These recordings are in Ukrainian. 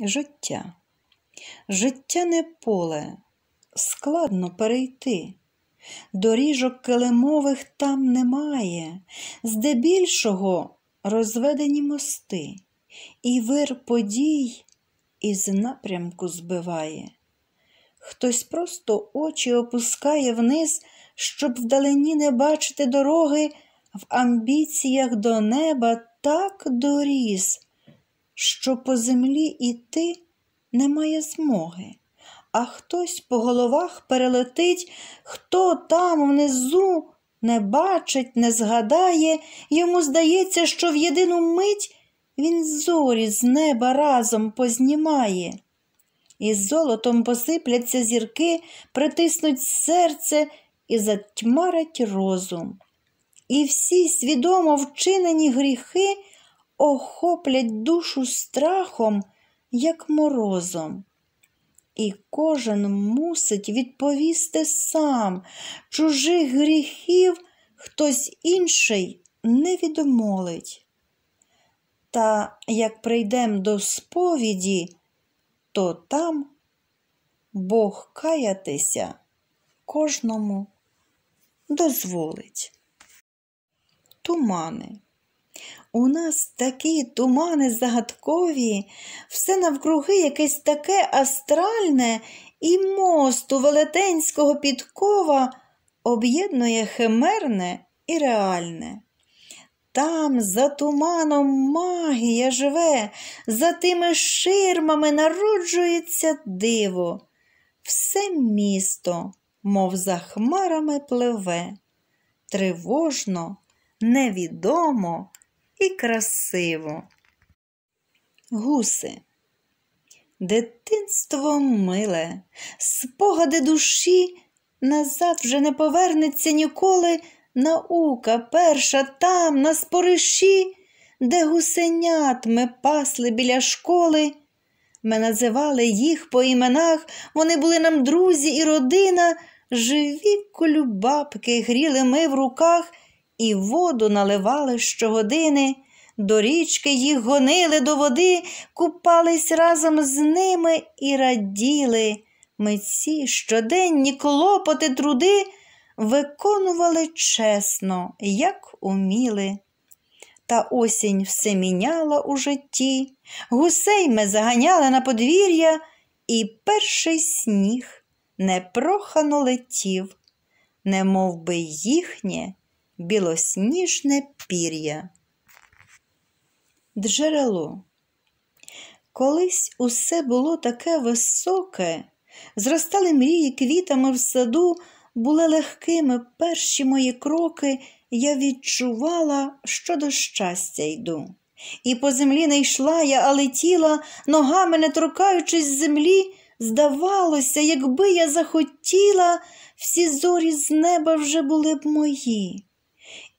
Життя. Життя не поле, складно перейти. Доріжок килимових там немає, здебільшого розведені мости, і вир подій із напрямку збиває. Хтось просто очі опускає вниз, щоб вдалині не бачити дороги в амбіціях до неба так доріс що по землі іти немає змоги, а хтось по головах перелетить, хто там внизу не бачить, не згадає, йому здається, що в єдину мить він зорі з неба разом познімає. і золотом посипляться зірки, притиснуть серце і затьмарить розум. І всі свідомо вчинені гріхи охоплять душу страхом, як морозом. І кожен мусить відповісти сам, чужих гріхів хтось інший не відомолить. Та як прийдем до сповіді, то там Бог каятися кожному дозволить. Тумани. У нас такі тумани загадкові, все навкруги якесь таке астральне і мосту велетенського підкова об'єднує химерне і реальне. Там за туманом магія живе, за тими ширмами народжується диво. Все місто, мов за хмарами пливе, тривожно, невідомо і красиво. Гуси. Дитинство миле, спогади душі назад вже не повернеться ніколи. Наука перша там, на спориші, де гусенят ми пасли біля школи. Ми називали їх по іменах, вони були нам друзі і родина, живі колюбабки гріли ми в руках і воду наливали щогодини, до річки їх гонили до води, купались разом з ними і раділи. Митці щоденні клопоти труди виконували чесно, як уміли. Та осінь все міняла у житті, гусей ми заганяли на подвір'я, і перший сніг непрохано летів, немов би їхнє білосніжне пір'я. Джерело. Колись усе було таке високе, зростали мрії квітами в саду, були легкими перші мої кроки, я відчувала, що до щастя йду. І по землі не йшла я, а летіла, ногами не торкаючись землі, здавалося, якби я захотіла, всі зорі з неба вже були б мої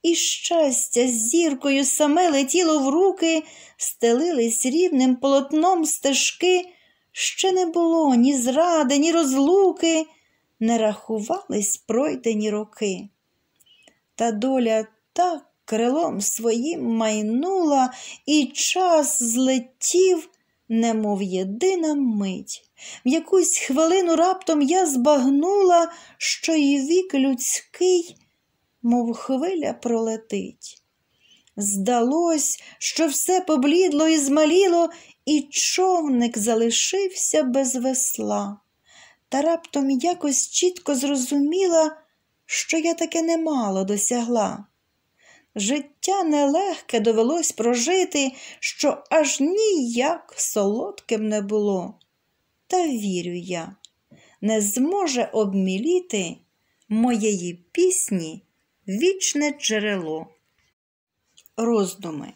і щастя з зіркою саме летіло в руки, стелились рівним полотном стежки, ще не було ні зради, ні розлуки, не рахувались пройдені роки. Та доля так крилом своїм майнула, і час злетів, немов єдина мить. В якусь хвилину раптом я збагнула, що і вік людський мов хвиля пролетить. Здалось, що все поблідло і змаліло, і човник залишився без весла. Та раптом якось чітко зрозуміла, що я таке немало досягла. Життя нелегке довелось прожити, що аж ніяк солодким не було. Та вірю я, не зможе обміліти моєї пісні вічне джерело. Роздуми.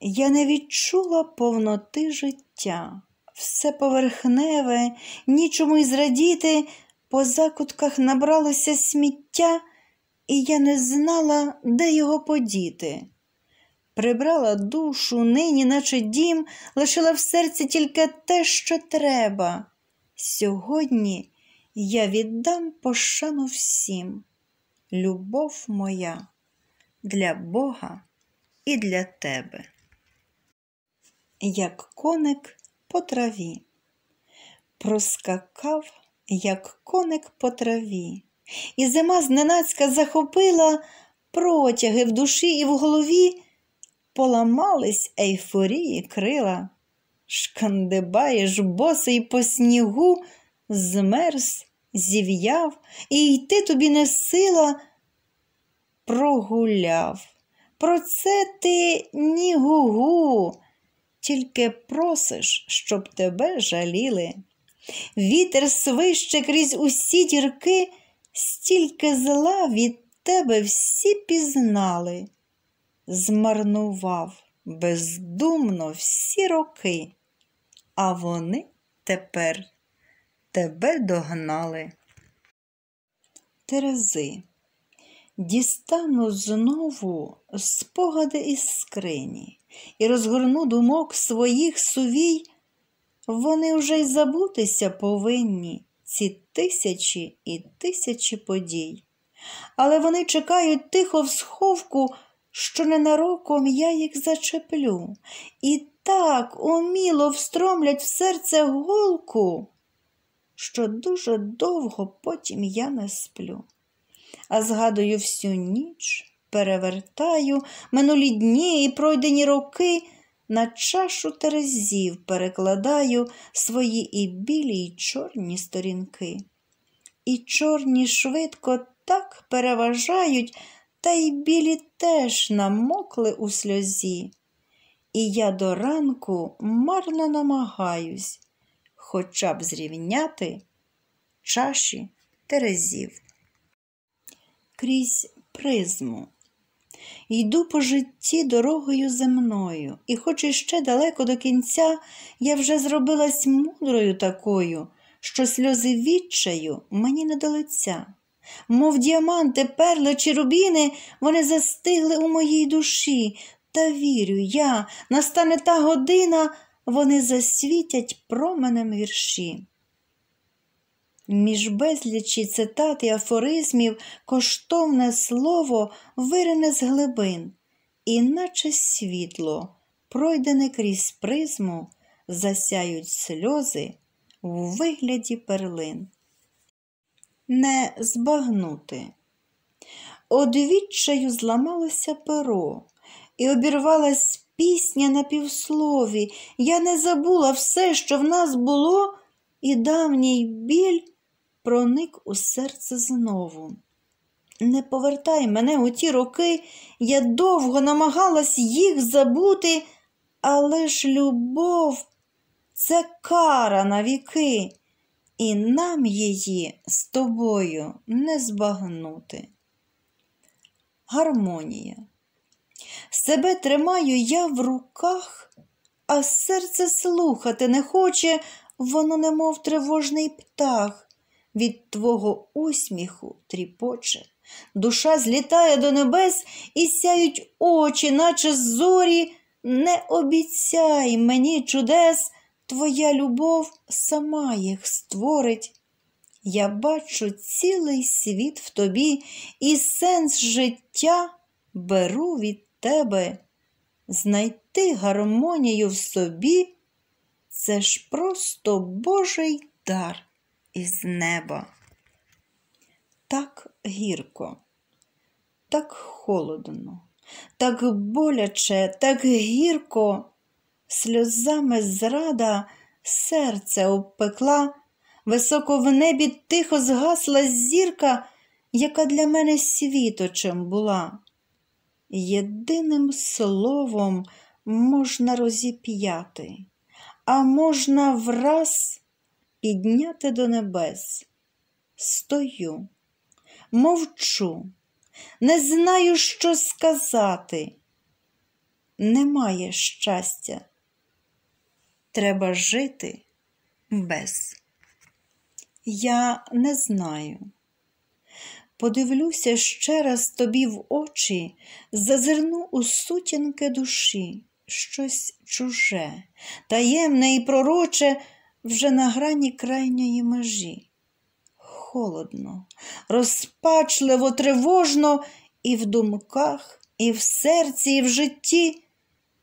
Я не відчула повноти життя, все поверхневе, нічому й зрадіти, по закутках набралося сміття, і я не знала, де його подіти. Прибрала душу, нині, наче дім, лишила в серці тільки те, що треба. Сьогодні я віддам пошану всім любов моя для Бога і для тебе. Як коник по траві, проскакав, як коник по траві, і зима зненацька захопила протяги в душі і в голові, поламались ейфорії крила. Шкандибаєш босий по снігу, змерз зів'яв і йти тобі не сила прогуляв. Про це ти ні гугу, тільки просиш, щоб тебе жаліли. Вітер свище крізь усі дірки, стільки зла від тебе всі пізнали, змарнував бездумно всі роки, а вони тепер тебе догнали. Терези, дістану знову спогади із скрині і розгорну думок своїх сувій. Вони вже й забутися повинні ці тисячі і тисячі подій. Але вони чекають тихо в сховку, що ненароком я їх зачеплю, і так уміло встромлять в серце голку, що дуже довго потім я не сплю. А згадую всю ніч, перевертаю минулі дні і пройдені роки. На чашу терезів перекладаю свої і білі, і чорні сторінки. І чорні швидко так переважають, та й білі теж намокли у сльозі. І я до ранку марно намагаюсь хоча б зрівняти чаші терезів. Крізь призму. Йду по житті дорогою земною, і, хоч іще далеко до кінця, я вже зробилась мудрою такою, що сльози відчаю мені не до лиця. Мов діаманти, перли чи рубіни, вони застигли у моїй душі, та вірю я, настане та година вони засвітять променем вірші. Між безлічі цитат і афоризмів коштовне слово вирине з глибин, іначе світло, пройдене крізь призму, засяють сльози у вигляді перлин. Не збагнути. Одвідчаю зламалося перо і обірвалась пісня на півслові. Я не забула все, що в нас було, і давній біль проник у серце знову. Не повертай мене у ті роки, я довго намагалась їх забути, але ж любов це кара на віки, і нам її з тобою не збагнути. Гармонія. Себе тримаю я в руках, а серце слухати не хоче, воно немов тривожний птах. Від твого усміху тріпоче. Душа злітає до небес і сяють очі, наче зорі. Не обіцяй мені чудес, твоя любов сама їх створить. Я бачу цілий світ в тобі, і сенс життя беру від тебе знайти гармонію в собі це ж просто Божий дар із неба. Так гірко, так холодно, так боляче, так гірко, сльозами зрада серце обпекла, високо в небі тихо згасла зірка, яка для мене світочем була єдиним словом можна розіп'яти, а можна враз підняти до небес. Стою, мовчу, не знаю, що сказати. Немає щастя. Треба жити без. Я не знаю подивлюся ще раз тобі в очі, зазирну у сутінки душі щось чуже, таємне і пророче вже на грані крайньої межі. Холодно, розпачливо, тривожно, і в думках, і в серці, і в житті.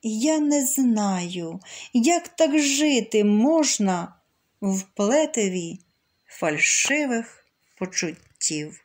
Я не знаю, як так жити можна в плетеві фальшивих почуттів.